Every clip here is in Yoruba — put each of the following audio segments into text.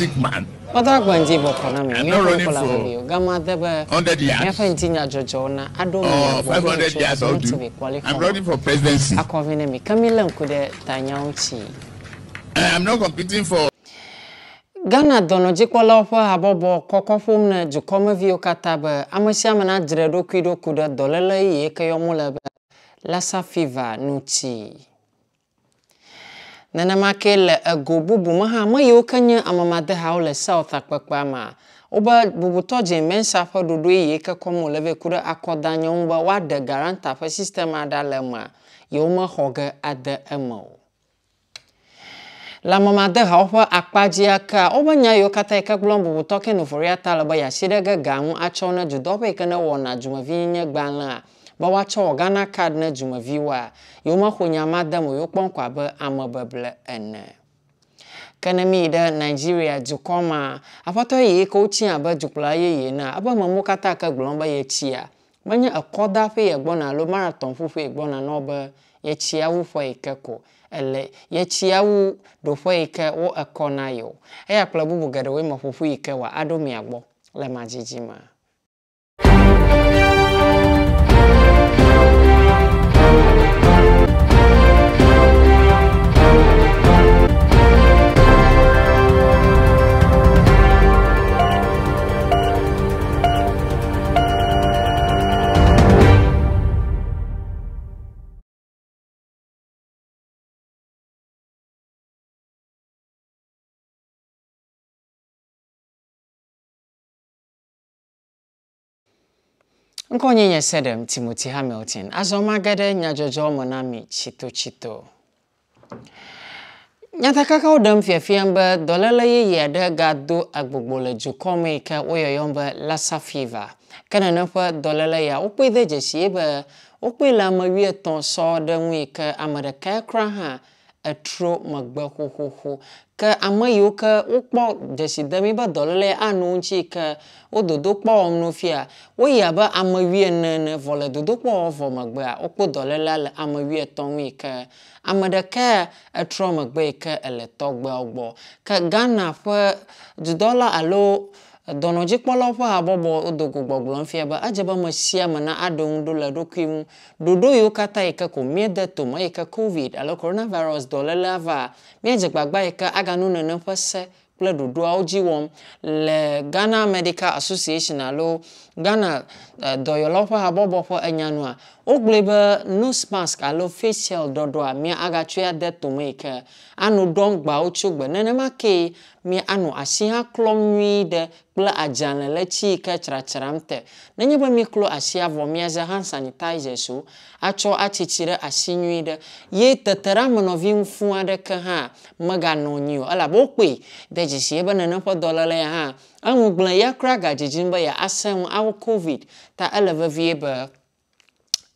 sick man. Mother Gwendy Bokonami, you're running for Gamma Debe, 100 years. You're fainting at Georgiana. I don't know. 500 years old. To be qualified. I'm running for presidency. I'm coming to Camilla Mkude Tanyauchi. I'm not competing for. Ghana dɔnɔdzikpɔlawo ƒe habɔbɔ kɔkɔƒom ne dukɔmeviwo katã be ame sia ame nadzre eɖokui ɖoku ɖe dɔléle yeye ke yɔm wole be lassa fever ŋuti. Nenema ke le ego bubu me hã ame yiwo ke nye amemadehawo le South akpekpea mea, wobe bubutɔ dze Mensa ƒe ɖoɖoe yi ke kɔm wòle va yi ku ɖe akɔdanye ŋu be woaɖe Garanta ƒe sistem aɖe le mea, yewomexɔ ge ade eme o. Le amemadehawo ƒe akpa dzia kea, wobe nya yiwo katã yi ke gblɔm bubutɔ ke no ta le be yeasi ɖe ge ga ŋu atsɔ ne dzodoƒe yi ke ne wɔna dumevi nye gbalẽa, be woatsɔ wɔ Ghana card ne dumeviwoa yewo mexɔ nyama dem o yewo kpɔm ko abe ame beble ene ke ne miyi ɖe nigeria dukɔ ma aƒetɔ yeye ke wotsi abe dukplɔla yeye na ebe memewo katã ke gblɔm be yetsia menye ekɔdaƒe yegbɔna alo marathon ƒuƒe yegbɔna na wo be yetsiawu ƒe yi ke ko ele yetsiawu ɖoƒe yi ke wo ekɔ na yewo eya kple bubu geɖewoe me ƒoƒu yi ke wòa aɖo mia gbɔ le madzidzi me. Nka onye nye sedem Timothy Hamilton azọma gede nyadzɔdzɔ me na mi tsitotsito. Nyatakakawo ɖem fiafiam be dɔléle yeye aɖe gado agbogbo le dukɔ me yi ke woyɔyɔm be lassa fever ke nene ƒe dɔléle ya wokpee de dzesie be wokpee le ame wuietɔ̃ sɔ ɖe ŋu yi ke ame ɖekae kura hã etrɔ megbe xoxoxo ke ame yiwo ke wokpɔ dzesi dem be dɔléle anɔ ŋuti ke wo dodokpɔ wɔm no fia woyi abe ame wuiene ene vɔ le dodokpɔ wɔm vɔ megbea wokpɔ dɔléle le ame wuietɔ̃ ŋu yi ke ame ɖeka etrɔ megbe yi ke ele tɔgbeawo gbɔ ke Ghana ƒe dudɔla alo Dɔnɔdzikpɔlawo ƒe habɔbɔ wodo go gbɔgblɔm fia be adze be ame sia ame na aɖo ŋu ɖo le eɖokui ŋu. Ɖoɖo yiwo katã yi ke ko míede tome yi ke COVID alo coronavirus dɔléle va, míedze gbagba yi ke agano nenem ƒe se kple ɖoɖoawo dzi wɔm le Ghana Medical Association alo Ghana eh, dɔyɔlawo ƒe habɔbɔ ƒe enyanua wogblɔe be nose mask alo facial ɖɔɖɔa mia agatsɔe ade tome yi ke anɔ ɖɔm gbawo tso gbe nenema ke mia anɔ asi hã klɔm nyuie ɖe kple adzalẽ le tsi yi ke tsratsram te nenye be miklɔ asia vɔ miaze hand sanitizers o atsɔ atsitsi ɖe asi nyuie ɖe ye tete ɖe amenɔvi ŋfu aɖeke hã meganɔ anyi o elabe wokpe de dzesi ebe nene ƒe dɔléle ya hã eŋugblẽ ya kura gadzedzim be ya asẽ ŋu awo covid ta ele vevie be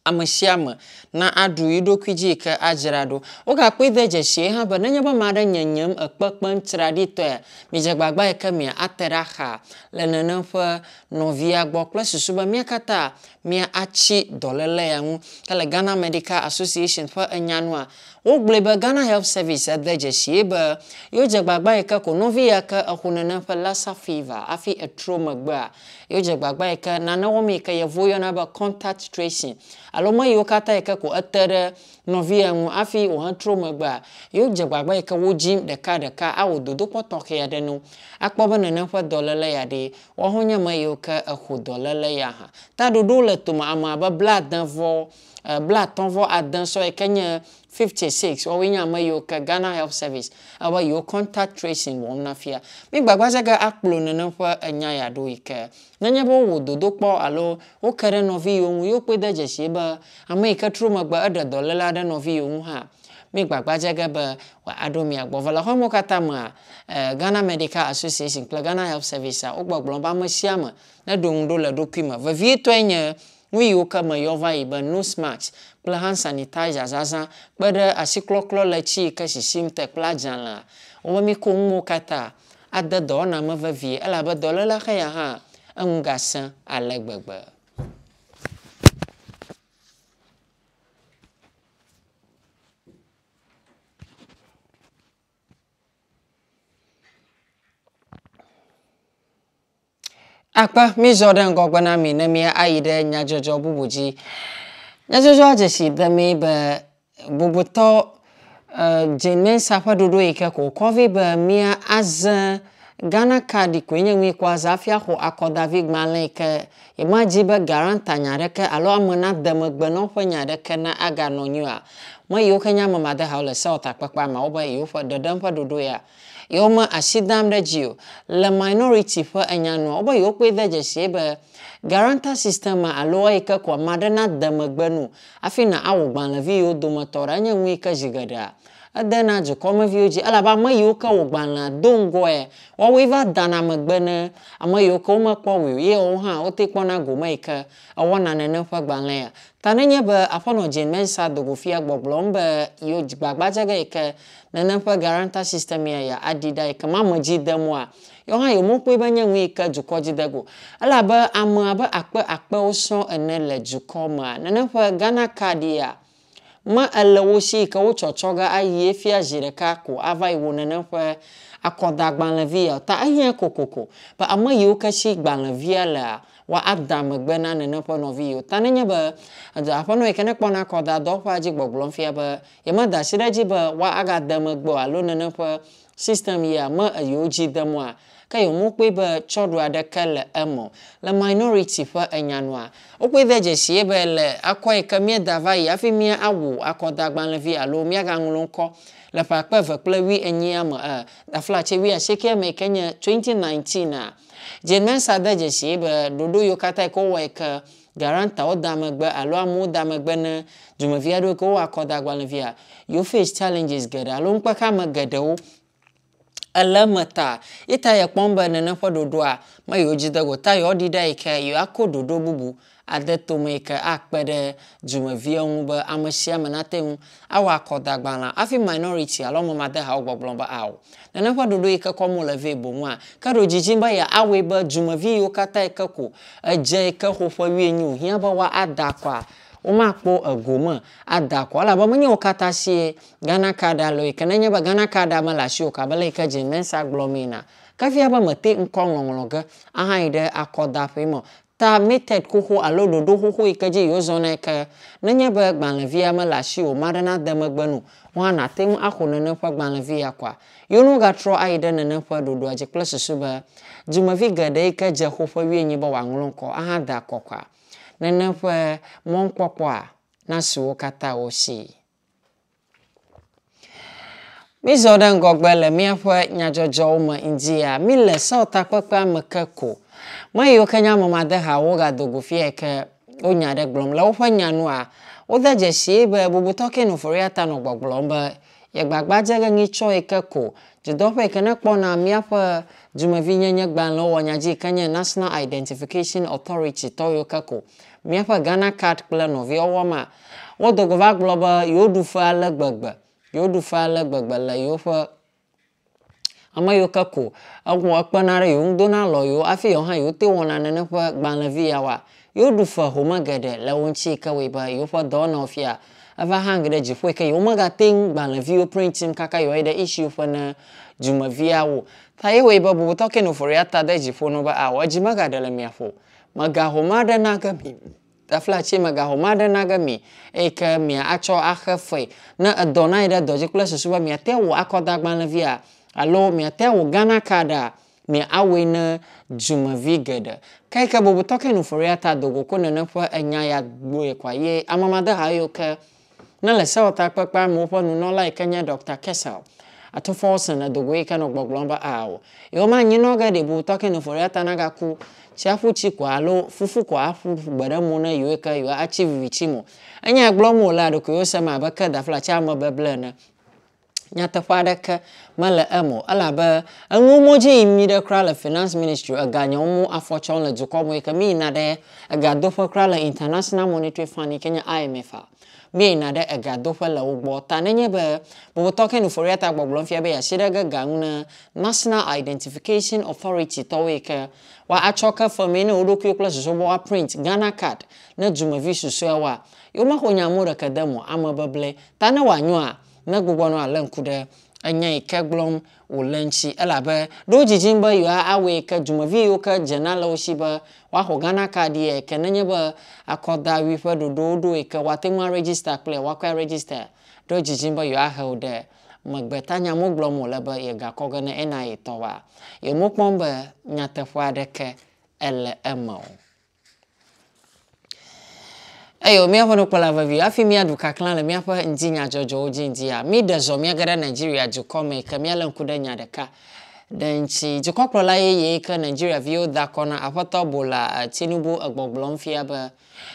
ame sia ame na aɖu yi ɖokui dzi yi ke adzra ɖo. Wogakpɔe de dzesie hã be nenye be ame aɖe nyenyem ekpekpem traɖitɔe, midze gbagba yi ke mia ate ɖa xa le nenem ƒe nɔvia gbɔ kple susu be mia katã mia atsi dɔléle ya ŋu ke le Ghana Medical Association ƒe enyanua, wogblɔe be Ghana Health Service ede dzesie be yewo dze gbagba yi ke ko nɔvi ya ke exɔ nenem ƒe Lassa fever hafi etro megbea, yewo dze gbagba yi ke nane wɔm yi ke yevuwo yɔna be contact tracing alo me yiwo katã yi ke ko ete ɖe nɔvia ŋu hafi wòhetrɔ megbea yewo dze gbagba yi ke wo dzim ɖekaɖeka awɔ dodokpɔ tɔxɛ aɖe nu akpɔ be nene ƒe dɔléle ya ɖee woaho nye me yiwo ke exɔ dɔléle ya hã ta ɖoɖo le tome ame abe blaade vɔ Eh, blaatɔ̃ vɔ ade sɔ yi e ke nye 56 wɔwoe nye ame yiwo ke Ghana Health Service ewɔ yiwo contact tracing wɔm na fia mi gbagba sɛ ge akplɔ nenem ƒe enya ya ɖo yi ke nenye be wowɔ dodokpɔ alo woke ɖe nɔvi yiwo ŋu yiwo kpe de dzesi e be ame yi ke trɔ megbe eɖe dɔléle ɖe nɔvi yiwo ŋu hã mi gbagba dze ge be wòaɖo mia gbɔ vɔ le xɔmɔ katã mea eh, Ghana Medical Association kple Ghana Health Service a wogbɔgblɔm be ame sia ame ne ɖo ŋu ɖo le ɖokui me vevietɔe nye nu yiwo ke me yɔ va yi be nose mask kple hand sanitizer zazã kpe ɖe asiklɔklɔ le tsi yi ke sisim te kple adzalẽa wɔme mi ko nuwo katã ade dɔwɔna me vevie elabe dɔléla xe ya hã eŋu gasẽ ale gbegbe. akpa mizɔ ɖe ŋgɔgbe na mi ne mia ayi ɖe nyadzɔdzɔ bubu dzi nyadzɔdzɔ dzesi de mi be bubutɔ uh, e, dzinensa ƒe ɖoɖo yi ke ko wòkɔ vɛ be mia azɛ ghana kaɖi koe nye ŋui ko azã fia xɔ akɔdavi gbalẽ yi ke yemadzi be garanta nya aɖeke alo ame na demegbenɔƒe nya aɖeke na aganɔ nyiwa me yiwo ke nye ame madehawo le sewɔtakpekpea me be yewo ƒe ɖeɖem ƒe ɖoɖo ya yewo me asi dam ɖe dzi o. Le minority ƒe enyanua, wobe yewo koe de dzesie be garanta system alo eyi ke ko ame aɖe na de megbe nu hafi na awɔ gbalẽvi yewo dometɔ ɖe enye nu yi ke zi geɖea ede na dukɔmeviwo dzi elabena ame yiwo ke wò gbalẽa do ŋgɔe woawoe va dana megbe ne ame yiwo ke womekpɔ o ye wo hã wote kpɔna gome yi ke ewɔna nene ƒe gbalẽa ta nenye be aƒenɔ Jane Mensa dogo fia gbɔgblɔm be yewo gbagbadze ge yi ke nene ƒe guarantor system ya ya aɖi ɖa yi ke ma ame dzi dem oa yewo hã yewomokoe be nye ŋu yi ke dukɔ dzi de go elabe ame abe akpe akpewo sɔ̃ ene le dukɔ mea nene ƒe Ghana kaɖia ma ele wo si yi ke wotsɔtsɔ ge ayi efia zi ɖeka ko ava yi wo nene ƒe akɔdagbalẽvi ya ta ehiã kokoko be ame yiwo ke si gbalẽvia lea wa ada megbe na nene ƒe nɔvi yiwo ta nenye be aƒenɔ yi ke ne kpɔna akɔdadɔ ƒea dzi gbɔgblɔm fia be yemeda asi ɖe edzi be wa agade megbe o alo nene ƒe system ya me eyiwo dzi dem ke yewomewokoe be tsɔɖo aɖeke le eme le minority ƒe enyanua wokoe de dzesie be le akɔ yi ke míeda va yi hafi mía awu akɔdagbalẽvi alo míagaŋlɔ ŋkɔ le ƒe akpe eve kple wi enyia me e aflatse wi asieke me yi ke nye 2019 a dzenesa de dzesie be ɖoɖo yiwo katã yi ke wowɔ yi ke garantawo da megbe alo amewo da megbe ne dumevi aɖewo yi ke wowɔ akɔdagbalẽvia yewo face challenges geɖe alo ŋukpexeame geɖewo ele me ta yi ta yɛ kpɔm be nene ƒe ɖoɖoa me yewo dzi de go ta yewo ɖi ɖa yi ke yewoako ɖoɖo bubu ade tome yi ke akpe ɖe dzumeviwo ŋu be ame sia ame nate ŋu awɔ akɔdagbalã hafi minority alo amemadehawo gbɔgblɔm be awo nene ƒe ɖoɖo yi ke kɔm wole vɛ boŋua ke ɖo dzidzim be yeawɔe be dzumevi yiwo katã yi ke ko edze yi ke xɔ ƒe wie nyi wòhiã be woada akɔa womakpɔ egome ada akɔ elabena menye wo katã sie Ghana kaɖa lɔ yi ke nenye be Ghana kaɖa mele asiwò ka bele yi ke dzi nensa gblɔm yina kefia be mete ŋkɔ ŋɔŋlɔ ge aha yi ɖe akɔdaƒe me ta meted xoxo alo ɖoɖo xoxo yi ke dzi yewo zɔna yi ke nenye be gbalẽvia mele asi o ma ɖe na de megbe no woanate ŋu axɔ nene ƒe gbalẽvi ya kɔa yewo no gatrɔ ayi ɖe nene ƒe ɖoɖoa dzi kple susu be dumevi geɖe yi dze xo ƒe be wòaŋlɔ ŋkɔ aha da akɔ kɔa nene ƒe mɔkpɔkpɔa nasi wo katã wo si. Mizɔ ɖe ŋgɔgbe le míaƒe nyadzɔdzɔwo me ŋdia, mí le sawtakpekpea me ke ko. Me yiwo ke nye amemadehawo wogado go fia yi ke wonya aɖe gblɔm le woƒe nyanua, wode dzesie be bubutɔ ke nɔ ta nɔ gbɔgblɔm be yegbagba ge ŋi tsɔ yi ke ko dzodoƒe yi ke ne kpɔna míaƒe dumevinyenye gbalẽ wɔnya dzi yi ke nye national identification authority tɔ yiwo ke ko míaƒe ghana card kple nɔvia wɔma wodogo va gblɔ be yewo ɖu fe ale gbegbe yewo ɖu fe ale gbegbe le yewo ƒe ame yiwo ke ko ewɔ ekpena ɖe yewo ŋu dona alɔ yewo hafi yewo hã yewo te wɔna nene ƒe gbalẽvi yawoa yewoɖu fe home geɖe le wo ŋutsi yi ke wɔe be yewoƒe dɔwɔnawo fia eva hangi ɖe dziƒo yi ke yewomegate ŋu gbalẽviwo printim kaka yewoe ɖe isiwo ƒe ne dumeviawo ta ye wɔe be bubutɔ ke noforia ta ɖe dziƒo no be awɔ dzi megaɖe le miaƒo megahome aɖe na ge mi taflatsi megahome aɖe na ge mi eyi ke mia atsɔ axe fe ne edɔ na yi ɖe dɔ dzi kple susu be miate wɔ akɔdagbalẽvia alo miate wɔ ghana kaɖa ne awei ne dwumavi geɖe ke yi ke bobotɔ ke nuforia ta dogo ko nene ƒe enya ya gboe kwa ye amamadeha yiwo ke ne le sewɔtakpekpe amewo ƒe nunɔla yi ke nye dr kesel atufɔwɔsen le dogo yi ke nɔ gbɔgblɔm be awo yewo ma anyi nɔ ge ɖe bobotɔ ke nuforia ta nagaku tsiaƒutsi ko alo fufu ko aƒu gbe ɖe mo ne yiwo ke yewo atsi vivitsi mo enya gblɔm wòle aɖokuiwo sem abe ke daflatsi amebeble ene nyateƒe aɖeke mele eme o elabe enuwo modzi yi mi ɖe kura le finance ministry eganyawo mu afɔ tsɔm le dukɔ me yi ke mi yina ɖe egadoƒe kura le international monetary fund yi ke nye imf a mi yina ɖe egadoƒe le wo gbɔ ta nenye be bobotɔ ke nuforia ta gbɔgblɔm fia be yasi ɖe ge ga ŋu national identification authority tɔwo yi ke wa atsɔ ke femi ne wo ɖokuiwo kple susu be woaprint ghana card ne dumevi susuewoa yewo mexɔ nyamu ɖeke dem o ame beble ta ne wòanyoa megbugbɔ nɔ alé ŋku ɖe enya yi ke gblɔm wòle ŋtsi elabe ɖo dzidzim be yewoa awɔ yi ke dumevi yiwo ke dzena le wo si be woaxɔ Ghana kaɖi yi ke nenye be akɔdawui ƒe ɖoɖowo ɖo yi ke woate ŋu aredzista kple woakɔe aredzista ɖo dzidzim be yewoahe wo ɖe megbeta nyamo gblɔm wòle be yegakɔ ge ne ena yi tɔwoa yemokpɔm be nyateƒe aɖeke ele eme o eye o míaƒe nukpɔla vevi hafi míaɖu kaklã le míaƒe ŋdi nyadzɔdzɔwo dzi ŋdi ya mí ɖe zɔ míage ɖe nigeria dukɔ me ke míalé ŋku ɖe nya ɖeka ɖe ŋtsi dukɔkplɔla yeye yi nigeria viwo da kɔ na aƒetɔ bola eh, tinubu egbɔgblɔm fia be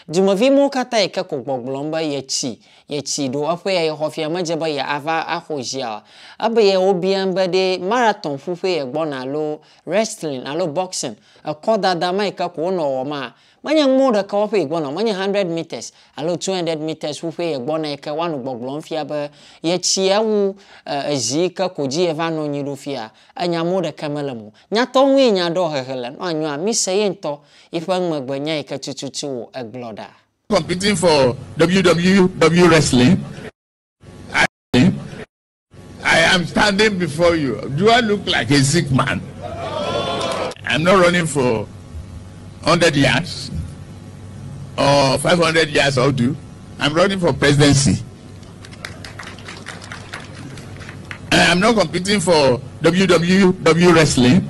Dumevi mawo katã yi ke ko gbɔgblɔm be yetsi, yetsi ɖo eƒe ya yexɔ fia medze be yeava axɔ dzia Ebe ya wobiam be ɖe marathon ƒuƒe ye gbɔna alo wrestling alo boxing, ekɔdada ma yi ke ko wonɔ wɔmaa, menye numawo ɖeka woƒe yi gbɔna menye 100 meters alo two hundred meters ƒuƒe ye gbɔna yi ke woanɔ gbɔgblɔm fia be yetsi ewu ezi yi ke ko dzi yeva nɔ anyi ɖo fia, enyamewo ɖeka mele me o. Nyatɔ ŋue nya ɖɔ hehe le, nɔ anyoa, mise ye ŋutɔ yiƒe ŋmegbe Agloda. Competing for WWW e, Wrestling. I, I am standing before you. Do I look like a sick man? I'm not running for 100 yards or 500 yards or do. I'm running for presidency. I'm not competing for WWW e, Wrestling.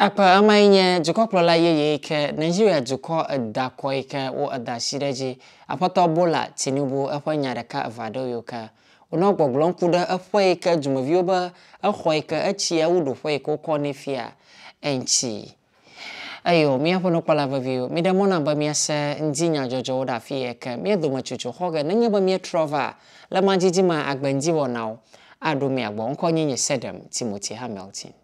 Aƒe emae nye dukɔkplɔla yeye yi ke Nigeria dukɔ eda akɔ yi ke wo eda asi ɖe dzi. Aƒetɔ Bola Tinubu eƒe nya ɖeka eve aɖewo yiwo ke wonɔ gbɔgblɔm ku ɖe eƒe yi ke dumeviwo be exɔ yi ke etsia wu ɖoƒe yi ke wokɔ nɛ fia eŋtsi. Eye o míaƒe nukpɔla veviwo, mi ɖe mɔna be míase ŋdi nyadzɔdzɔwo ɖe afi yi ke mía dome tsotso xɔ ge nenye be míetrɔva le madzidzi ma agbeŋdi wɔnawo aɖo mia gbɔ ŋkɔ nye nye seɖem Timothy Hamilton.